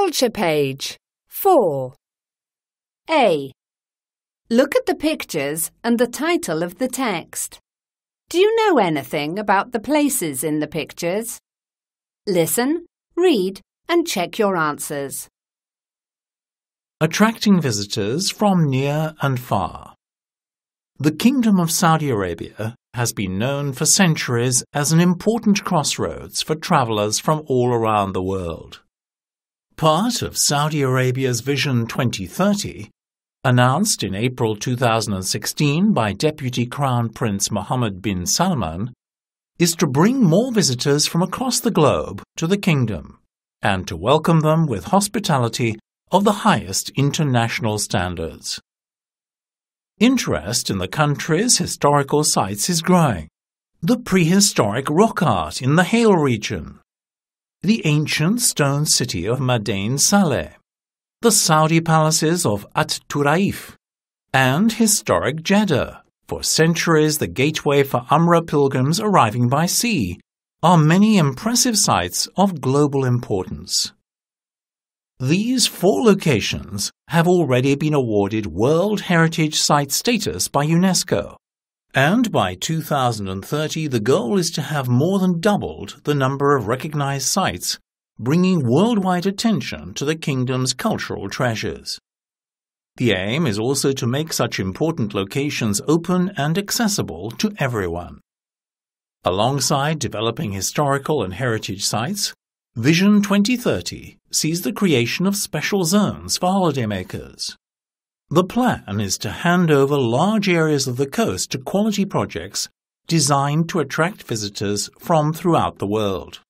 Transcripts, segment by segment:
Culture page. 4. A. Look at the pictures and the title of the text. Do you know anything about the places in the pictures? Listen, read and check your answers. Attracting visitors from near and far. The Kingdom of Saudi Arabia has been known for centuries as an important crossroads for travellers from all around the world part of Saudi Arabia's Vision 2030, announced in April 2016 by Deputy Crown Prince Mohammed bin Salman, is to bring more visitors from across the globe to the kingdom and to welcome them with hospitality of the highest international standards. Interest in the country's historical sites is growing. The prehistoric rock art in the Hale region the ancient stone city of Madain Saleh, the Saudi palaces of At Turaif, and historic Jeddah. For centuries, the gateway for Umrah pilgrims arriving by sea are many impressive sites of global importance. These four locations have already been awarded World Heritage Site status by UNESCO and by 2030, the goal is to have more than doubled the number of recognized sites, bringing worldwide attention to the kingdom's cultural treasures. The aim is also to make such important locations open and accessible to everyone. Alongside developing historical and heritage sites, Vision 2030 sees the creation of special zones for holidaymakers. The plan is to hand over large areas of the coast to quality projects designed to attract visitors from throughout the world.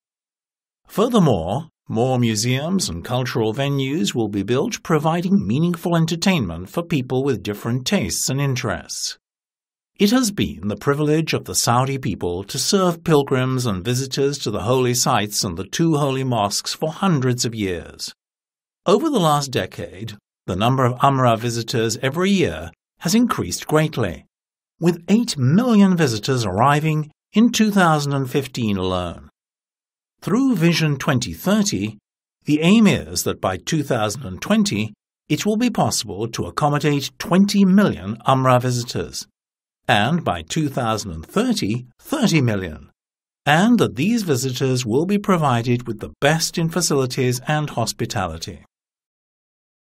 Furthermore, more museums and cultural venues will be built providing meaningful entertainment for people with different tastes and interests. It has been the privilege of the Saudi people to serve pilgrims and visitors to the holy sites and the two holy mosques for hundreds of years. Over the last decade, the number of Amra visitors every year has increased greatly, with 8 million visitors arriving in 2015 alone. Through Vision 2030, the aim is that by 2020, it will be possible to accommodate 20 million Amra visitors, and by 2030, 30 million, and that these visitors will be provided with the best in facilities and hospitality.